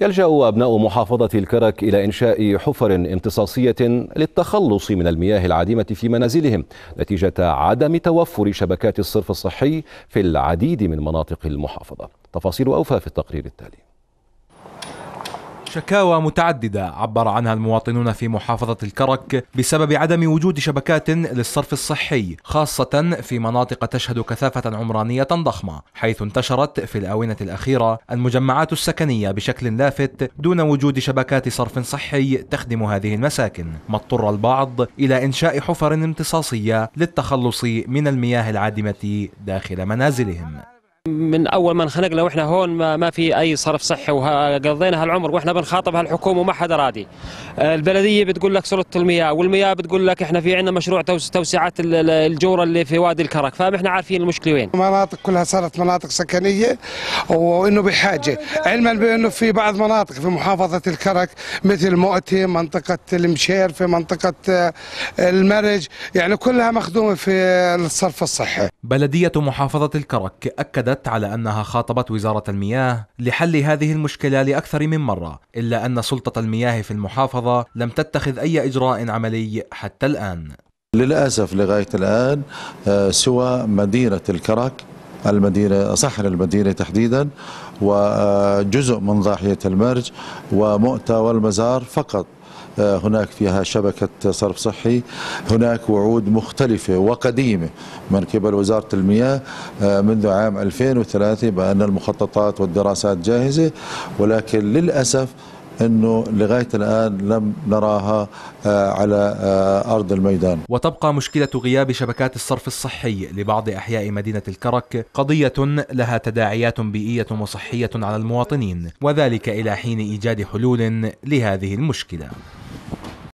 يلجأ أبناء محافظة الكرك إلى إنشاء حفر امتصاصية للتخلص من المياه العديمة في منازلهم نتيجة عدم توفر شبكات الصرف الصحي في العديد من مناطق المحافظة تفاصيل أوفى في التقرير التالي شكاوى متعددة عبر عنها المواطنون في محافظة الكرك بسبب عدم وجود شبكات للصرف الصحي خاصة في مناطق تشهد كثافة عمرانية ضخمة حيث انتشرت في الآونة الأخيرة المجمعات السكنية بشكل لافت دون وجود شبكات صرف صحي تخدم هذه المساكن ما اضطر البعض إلى إنشاء حفر امتصاصية للتخلص من المياه العادمة داخل منازلهم من اول ما انخنقنا واحنا هون ما, ما في اي صرف صحي وقضينا هالعمر واحنا بنخاطب هالحكومه وما حدا راضي. البلديه بتقول لك سلطه المياه والمياه بتقول لك احنا في عندنا مشروع توسعات الجوره اللي في وادي الكرك فاحنا عارفين المشكله وين. المناطق كلها صارت مناطق سكنيه وانه بحاجه، علما بانه في بعض مناطق في محافظه الكرك مثل مؤتي، منطقه المشير، في منطقه آه، المرج، يعني كلها مخدومه في الصرف الصحي. بلديه محافظه الكرك اكدت اكدت على أنها خاطبت وزارة المياه لحل هذه المشكلة لأكثر من مرة إلا أن سلطة المياه في المحافظة لم تتخذ أي إجراء عملي حتى الآن للأسف لغاية الآن آه، سوى مدينة الكرك المديرة صحر المدينة تحديدا وجزء من ضاحية المرج ومؤتة والمزار فقط آه، هناك فيها شبكة صرف صحي هناك وعود مختلفة وقديمة من قبل وزارة المياه آه، منذ عام 2003 بأن المخططات والدراسات جاهزة ولكن للأسف أنه لغاية الآن لم نراها آه، على آه، أرض الميدان وتبقى مشكلة غياب شبكات الصرف الصحي لبعض أحياء مدينة الكرك قضية لها تداعيات بيئية وصحية على المواطنين وذلك إلى حين إيجاد حلول لهذه المشكلة